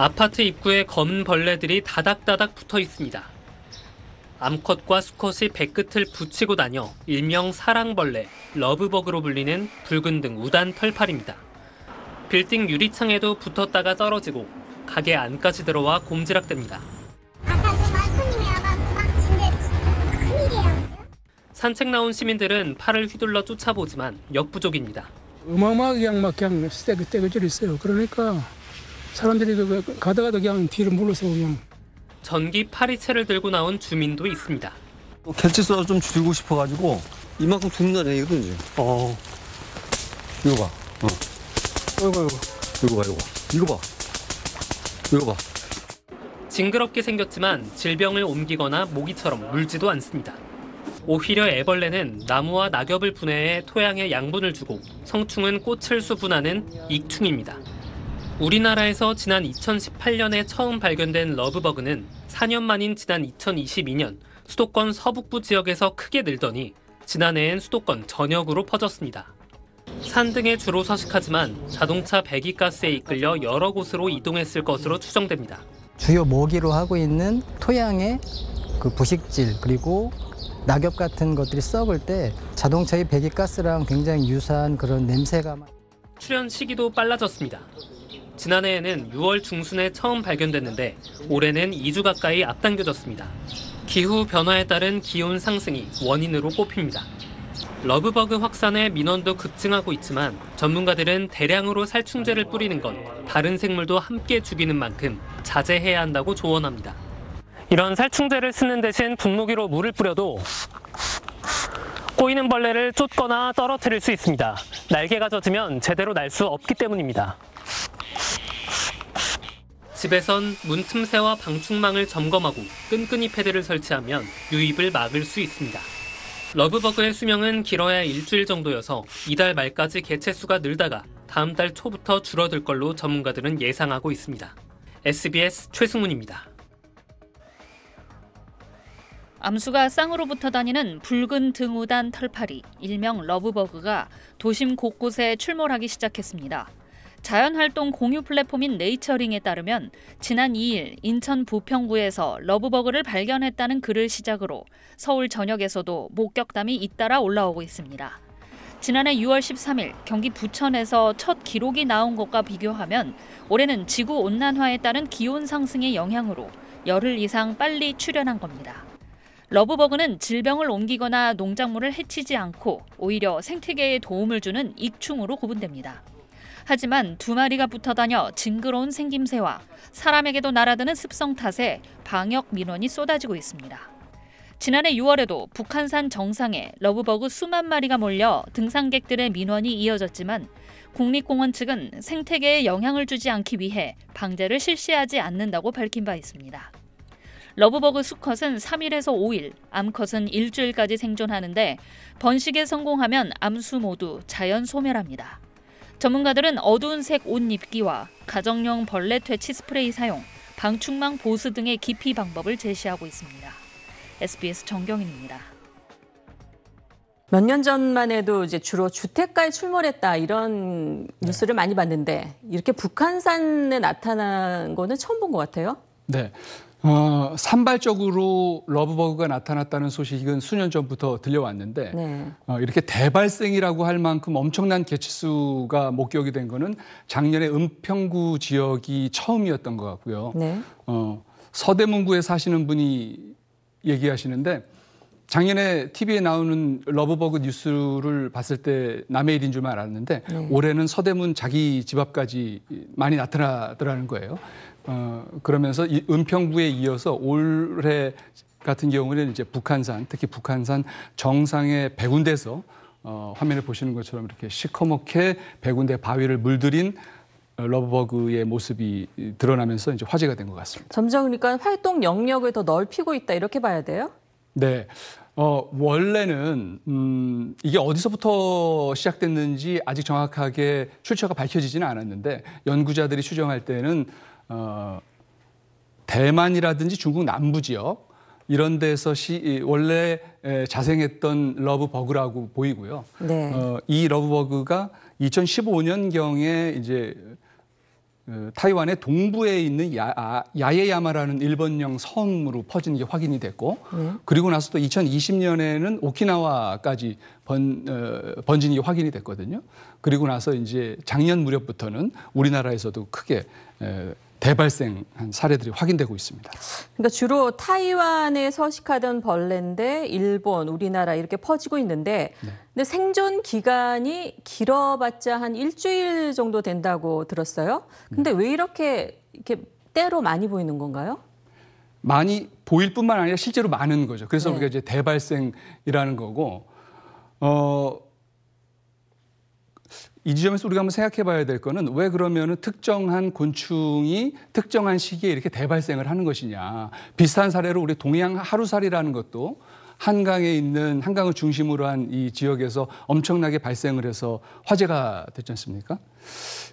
아파트 입구에 검은 벌레들이 다닥다닥 붙어 있습니다. 암컷과 수컷이 배끝을 붙이고 다녀 일명 사랑벌레, 러브버그로 불리는 붉은 등 우단 털팔입니다. 빌딩 유리창에도 붙었다가 떨어지고 가게 안까지 들어와 곰지락됩니다. 산책 나온 시민들은 팔을 휘둘러 쫓아보지만 역부족입니다. 어마어마하게 막 그냥 그때 그때 그질 있어요. 그러니까 사람들이 그, 그, 가다가다 그냥 뒤를 물러서 그냥 전기 파리채를 들고 나온 주민도 있습니다. 개치수가 좀 줄고 싶어가지고 이만큼 죽는다는 거든요 어. 이거 봐. 어. 이거 이거. 이거 봐 이거 이거 봐. 이거 봐. 징그럽게 생겼지만 질병을 옮기거나 모기처럼 물지도 않습니다. 오히려 애벌레는 나무와 낙엽을 분해해 토양에 양분을 주고 성충은 꽃을 수분하는 익충입니다. 우리나라에서 지난 2018년에 처음 발견된 러브버그는 4년 만인 지난 2022년 수도권 서북부 지역에서 크게 늘더니 지난해엔 수도권 전역으로 퍼졌습니다. 산 등에 주로 서식하지만 자동차 배기가스에 이끌려 여러 곳으로 이동했을 것으로 추정됩니다. 주요 모기로 하고 있는 토양의 그 부식질 그리고 낙엽 같은 것들이 썩을 때 자동차의 배기가스랑 굉장히 유사한 그런 냄새가 출현 시기도 빨라졌습니다. 지난해에는 6월 중순에 처음 발견됐는데 올해는 2주 가까이 앞당겨졌습니다. 기후 변화에 따른 기온 상승이 원인으로 꼽힙니다. 러브버그 확산의 민원도 급증하고 있지만 전문가들은 대량으로 살충제를 뿌리는 건 다른 생물도 함께 죽이는 만큼 자제해야 한다고 조언합니다. 이런 살충제를 쓰는 대신 분무기로 물을 뿌려도 꼬이는 벌레를 쫓거나 떨어뜨릴 수 있습니다. 날개가 젖으면 제대로 날 수 없기 때문입니다. 집에선 문틈새와 방충망을 점검하고 끈끈이 패드를 설치하면 유입을 막을 수 있습니다. 러브버그의 수명은 길어야 일주일 정도여서 이달 말까지 개체수가 늘다가 다음 달 초부터 줄어들 걸로 전문가들은 예상하고 있습니다. SBS 최승훈입니다. 암수가 쌍으로부터 다니는 붉은 등우단 털파리, 일명 러브버그가 도심 곳곳에 출몰하기 시작했습니다. 자연활동 공유 플랫폼인 네이처링에 따르면 지난 2일 인천 부평구에서 러브버그를 발견했다는 글을 시작으로 서울 전역에서도 목격담이 잇따라 올라오고 있습니다. 지난해 6월 13일 경기 부천에서 첫 기록이 나온 것과 비교하면 올해는 지구 온난화에 따른 기온 상승의 영향으로 열흘 이상 빨리 출현한 겁니다. 러브버그는 질병을 옮기거나 농작물을 해치지 않고 오히려 생태계에 도움을 주는 익충으로 구분됩니다. 하지만 두 마리가 붙어 다녀 징그러운 생김새와 사람에게도 날아드는 습성 탓에 방역 민원이 쏟아지고 있습니다. 지난해 6월에도 북한산 정상에 러브버그 수만 마리가 몰려 등산객들의 민원이 이어졌지만 국립공원 측은 생태계에 영향을 주지 않기 위해 방제를 실시하지 않는다고 밝힌 바 있습니다. 러브버그 수컷은 3일에서 5일, 암컷은 일주일까지 생존하는데 번식에 성공하면 암수 모두 자연 소멸합니다. 전문가들은 어두운 색 옷 입기와 가정용 벌레 퇴치 스프레이 사용, 방충망 보수 등의 기피 방법을 제시하고 있습니다. SBS 정경인입니다. 몇 년 전만 해도 이제 주로 주택가에 출몰했다 이런 네. 뉴스를 많이 봤는데 이렇게 북한산에 나타난 거는 처음 본 것 같아요. 네. 어, 산발적으로 러브버그가 나타났다는 소식은 수년 전부터 들려왔는데 네. 어, 이렇게 대발생이라고 할 만큼 엄청난 개체수가 목격이 된 거는 작년에 은평구 지역이 처음이었던 것 같고요. 네. 어, 서대문구에 사시는 분이 얘기하시는데 작년에 TV에 나오는 러브버그 뉴스를 봤을 때 남의 일인 줄만 알았는데 네. 올해는 서대문 자기 집 앞까지 많이 나타나더라는 거예요. 어, 그러면서 이 은평구에 이어서 올해 같은 경우에는 이제 북한산, 특히 북한산 정상의 백운에서 어, 화면을 보시는 것처럼 이렇게 시커멓게 백운대 바위를 물들인 어, 러브버그의 모습이 드러나면서 이제 화제가 된 것 같습니다. 점점 그러니까 활동 영역을 더 넓히고 있다 이렇게 봐야 돼요? 네. 어, 원래는 음, 이게 어디서부터 시작됐는지 아직 정확하게 출처가 밝혀지지는 않았는데 연구자들이 추정할 때는 어, 대만이라든지 중국 남부 지역 이런 데서 시, 원래 자생했던 러브버그라고 보이고요. 네. 어, 이 러브버그가 2015년경에 이제 어, 타이완의 동부에 있는 야, 아, 야에야마라는 일본형 섬으로 퍼진 게 확인이 됐고 네. 그리고 나서 또 2020년에는 오키나와까지 번, 어, 번진 게 확인이 됐거든요. 그리고 나서 이제 작년 무렵부터는 우리나라에서도 크게 에, 대발생한 사례들이 확인되고 있습니다. 그러니까 주로 타이완에 서식하던 벌레인데 일본, 우리나라 이렇게 퍼지고 있는데 네. 근데 생존 기간이 길어봤자 한 일주일 정도 된다고 들었어요. 근데 네. 왜 이렇게 이렇게 때로 많이 보이는 건가요? 많이 보일 뿐만 아니라 실제로 많은 거죠. 그래서 네. 우리가 이제 대발생이라는 거고 어이 지점에서 우리가 한번 생각해 봐야 될 거는 왜 그러면은 특정한 곤충이 특정한 시기에 이렇게 대발생을 하는 것이냐. 비슷한 사례로 우리 동양 하루살이라는 것도 한강에 있는 한강을 중심으로 한 이 지역에서 엄청나게 발생을 해서 화제가 됐지 않습니까?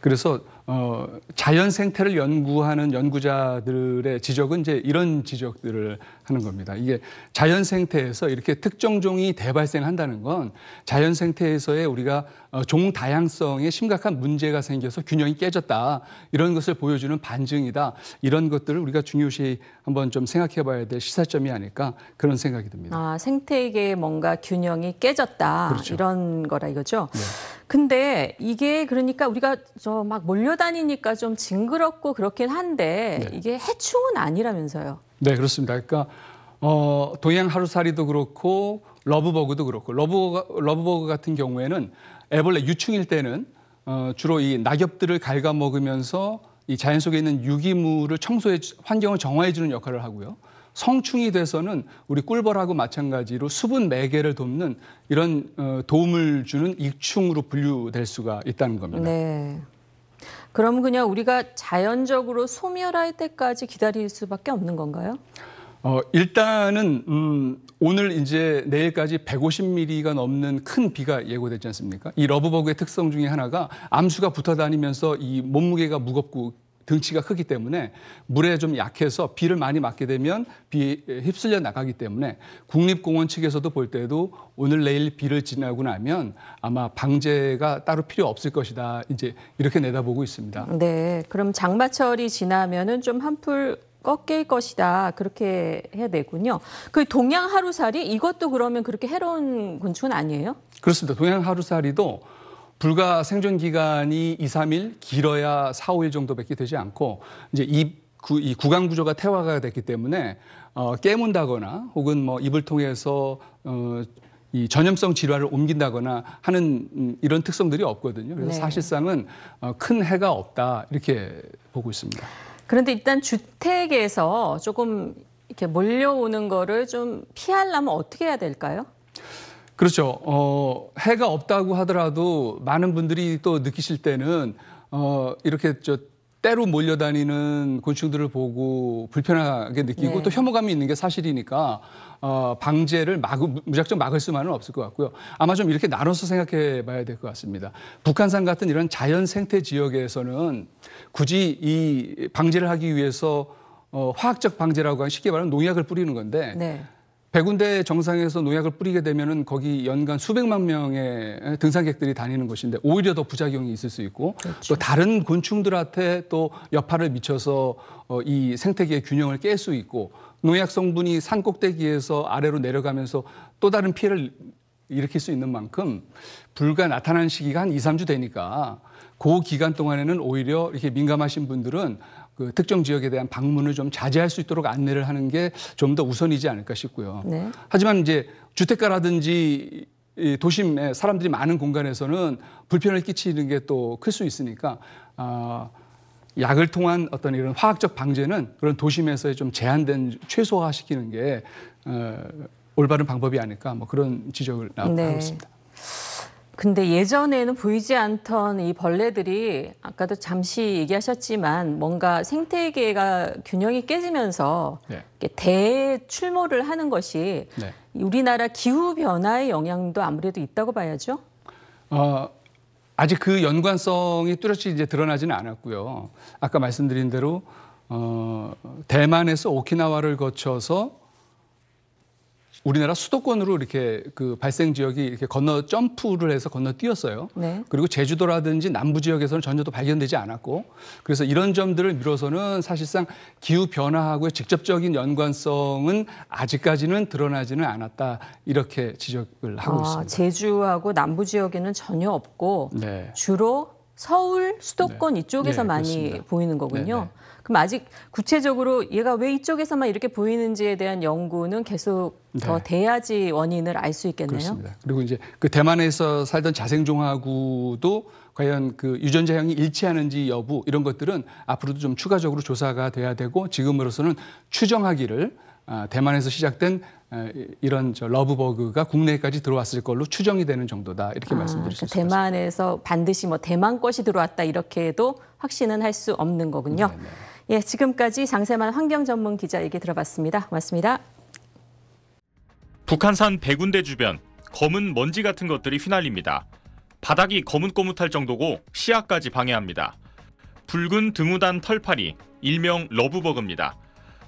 그래서 어, 자연 생태를 연구하는 연구자들의 지적은 이제 이런 지적들을 하는 겁니다. 이게 자연 생태에서 이렇게 특정 종이 대발생한다는 건 자연 생태에서의 우리가 어, 종 다양성에 심각한 문제가 생겨서 균형이 깨졌다. 이런 것을 보여주는 반증이다. 이런 것들을 우리가 중요시 한번 좀 생각해 봐야 될 시사점이 아닐까 그런 생각이 듭니다. 아, 생태계에 뭔가 균형이 깨졌다. 그렇죠. 이런 거라 이거죠. 네. 근데 이게 그러니까 우리가 저 막 몰려다니니까 좀 징그럽고 그렇긴 한데 네. 이게 해충은 아니라면서요. 네, 그렇습니다. 그러니까 어, 동양 하루살이도 그렇고 러브버그도 그렇고 러브 러브버그 같은 경우에는 애벌레 유충일 때는 어, 주로 이 낙엽들을 갉아먹으면서 이 자연 속에 있는 유기물을 청소해 환경을 정화해 주는 역할을 하고요. 성충이 돼서는 우리 꿀벌하고 마찬가지로 수분 매개를 돕는 이런 어, 도움을 주는 익충으로 분류될 수가 있다는 겁니다. 네. 그럼 그냥 우리가 자연적으로 소멸할 때까지 기다릴 수밖에 없는 건가요? 어, 일단은 음, 오늘 이제 내일까지 150mm가 넘는 큰 비가 예고되지 않습니까? 이 러브버그의 특성 중에 하나가 암수가 붙어 다니면서 이 몸무게가 무겁고 덩치가 크기 때문에 물에 좀 약해서 비를 많이 맞게 되면 비 휩쓸려 나가기 때문에 국립공원 측에서도 볼 때도 오늘 내일 비를 지나고 나면 아마 방제가 따로 필요 없을 것이다 이제 이렇게 내다보고 있습니다. 네, 그럼 장마철이 지나면은 좀 한풀 꺾일 것이다 그렇게 해야 되군요. 그 동양 하루살이 이것도 그러면 그렇게 해로운 곤충은 아니에요? 그렇습니다. 동양 하루살이도 불과 생존 기간이 2, 3일, 길어야 4, 5일 정도밖에 되지 않고 이제 이, 구, 이 구강 구조가 태화가 됐기 때문에 어, 깨문다거나 혹은 뭐 입을 통해서 어, 이 전염성 질환을 옮긴다거나 하는 음, 이런 특성들이 없거든요. 그래서 네. 사실상은 어, 큰 해가 없다 이렇게 보고 있습니다. 그런데 일단 주택에서 조금 이렇게 몰려오는 거를 좀 피하려면 어떻게 해야 될까요? 그렇죠. 어, 해가 없다고 하더라도 많은 분들이 또 느끼실 때는 어, 이렇게 저 때로 몰려다니는 곤충들을 보고 불편하게 느끼고 네. 또 혐오감이 있는 게 사실이니까 어, 방제를 막을, 무작정 막을 수만은 없을 것 같고요. 아마 좀 이렇게 나눠서 생각해 봐야 될 것 같습니다. 북한산 같은 이런 자연 생태 지역에서는 굳이 이 방제를 하기 위해서 어, 화학적 방제라고 하는 쉽게 말하면 농약을 뿌리는 건데 네. 백운대 정상에서 농약을 뿌리게 되면은 거기 연간 수백만 명의 등산객들이 다니는 곳인데 오히려 더 부작용이 있을 수 있고 그렇죠. 또 다른 곤충들한테 또 여파를 미쳐서 어, 이 생태계의 균형을 깰 수 있고 농약 성분이 산 꼭대기에서 아래로 내려가면서 또 다른 피해를 일으킬 수 있는 만큼 불과 나타난 시기가 한 2, 3주 되니까 그 기간 동안에는 오히려 이렇게 민감하신 분들은 그 특정 지역에 대한 방문을 좀 자제할 수 있도록 안내를 하는 게 좀 더 우선이지 않을까 싶고요. 네. 하지만 이제 주택가라든지 이 도심에 사람들이 많은 공간에서는 불편을 끼치는 게 또 클 수 있으니까 아, 약을 통한 어떤 이런 화학적 방제는 그런 도심에서의 좀 제한된 최소화시키는 게 어, 올바른 방법이 아닐까 뭐 그런 지적을 나오고 네. 있습니다. 근데 예전에는 보이지 않던 이 벌레들이 아까도 잠시 얘기하셨지만 뭔가 생태계가 균형이 깨지면서 네. 대출몰을 하는 것이 네. 우리나라 기후 변화의 영향도 아무래도 있다고 봐야죠. 어, 아직 그 연관성이 뚜렷이 이제 드러나지는 않았고요. 아까 말씀드린 대로 어, 대만에서 오키나와를 거쳐서 우리나라 수도권으로 이렇게 그 발생 지역이 이렇게 건너 점프를 해서 건너 뛰었어요. 네. 그리고 제주도라든지 남부 지역에서는 전혀 또 발견되지 않았고 그래서 이런 점들을 미뤄서는 사실상 기후 변화하고의 직접적인 연관성은 아직까지는 드러나지는 않았다 이렇게 지적을 하고 아, 있습니다. 제주하고 남부 지역에는 전혀 없고 네. 주로 서울 수도권 네. 이쪽에서 네, 많이 그렇습니다. 보이는 거군요. 네, 네. 그럼 아직 구체적으로 얘가 왜 이쪽에서만 이렇게 보이는지에 대한 연구는 계속 더 네. 돼야지 원인을 알 수 있겠네요. 그렇습니다. 그리고 이제 그 대만에서 살던 자생종하고도 과연 그 유전자형이 일치하는지 여부 이런 것들은 앞으로도 좀 추가적으로 조사가 돼야 되고 지금으로서는 추정하기를 아, 대만에서 시작된 아, 이런 저 러브버그가 국내까지 들어왔을 걸로 추정이 되는 정도다 이렇게 아, 말씀드릴 수 그러니까 대만에서 반드시 뭐 대만 것이 들어왔다 이렇게도 확신은 할 수 없는 거군요. 네네. 네. 예, 지금까지 장세만 환경 전문 기자 얘기 들어봤습니다. 고맙습니다. 북한산 백운대 주변 검은 먼지 같은 것들이 휘날립니다. 바닥이 거뭇거뭇할 정도고 시야까지 방해합니다. 붉은 등우단 털파리, 일명 러브버그입니다.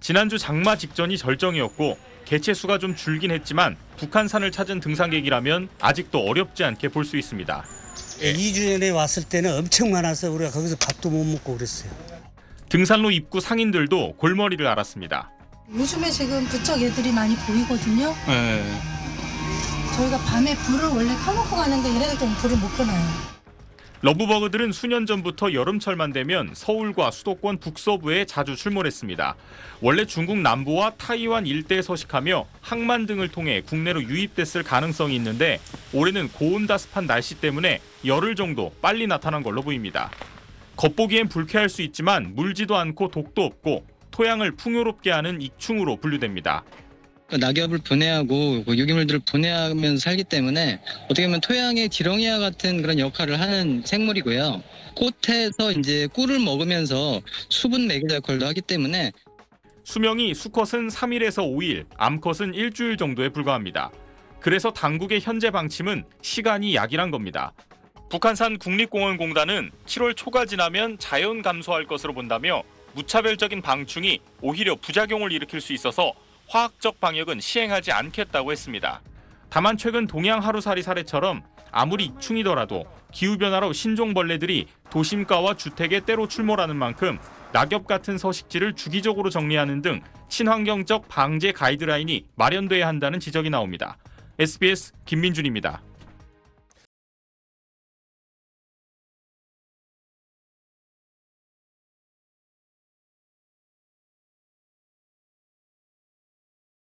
지난주 장마 직전이 절정이었고 개체 수가 좀 줄긴 했지만 북한산을 찾은 등산객이라면 아직도 어렵지 않게 볼 수 있습니다. 2주 전에 왔을 때는 엄청 많아서 우리가 거기서 밥도 못 먹고 그랬어요. 등산로 입구 상인들도 골머리를 앓았습니다. 요즘에 지금 부쩍 얘들이 많이 보이거든요. 네. 저희가 밤에 불을 원래 켜놓고 가는데 얘네들 때 불을 못 켜놔요. 러브버그들은 수년 전부터 여름철만 되면 서울과 수도권 북서부에 자주 출몰했습니다. 원래 중국 남부와 타이완 일대에 서식하며 항만 등을 통해 국내로 유입됐을 가능성이 있는데 올해는 고온다습한 날씨 때문에 열흘 정도 빨리 나타난 걸로 보입니다. 겉보기엔 불쾌할 수 있지만 물지도 않고 독도 없고 토양을 풍요롭게 하는 익충으로 분류됩니다. 그 낙엽을 분해하고 그 유기물들을 분해하면서 살기 때문에 어떻게 보면 토양의 지렁이와 같은 그런 역할을 하는 생물이고요. 꽃에서 이제 꿀을 먹으면서 수분 매개 역할도 하기 때문에 수명이 수컷은 3일에서 5일, 암컷은 일주일 정도에 불과합니다. 그래서 당국의 현재 방침은 시간이 약이란 겁니다. 북한산 국립공원공단은 7월 초가 지나면 자연 감소할 것으로 본다며 무차별적인 방충이 오히려 부작용을 일으킬 수 있어서 화학적 방역은 시행하지 않겠다고 했습니다. 다만 최근 동양 하루살이 사례처럼 아무리 익충이더라도 기후변화로 신종벌레들이 도심가와 주택에 때로 출몰하는 만큼 낙엽 같은 서식지를 주기적으로 정리하는 등 친환경적 방제 가이드라인이 마련돼야 한다는 지적이 나옵니다. SBS 김민준입니다.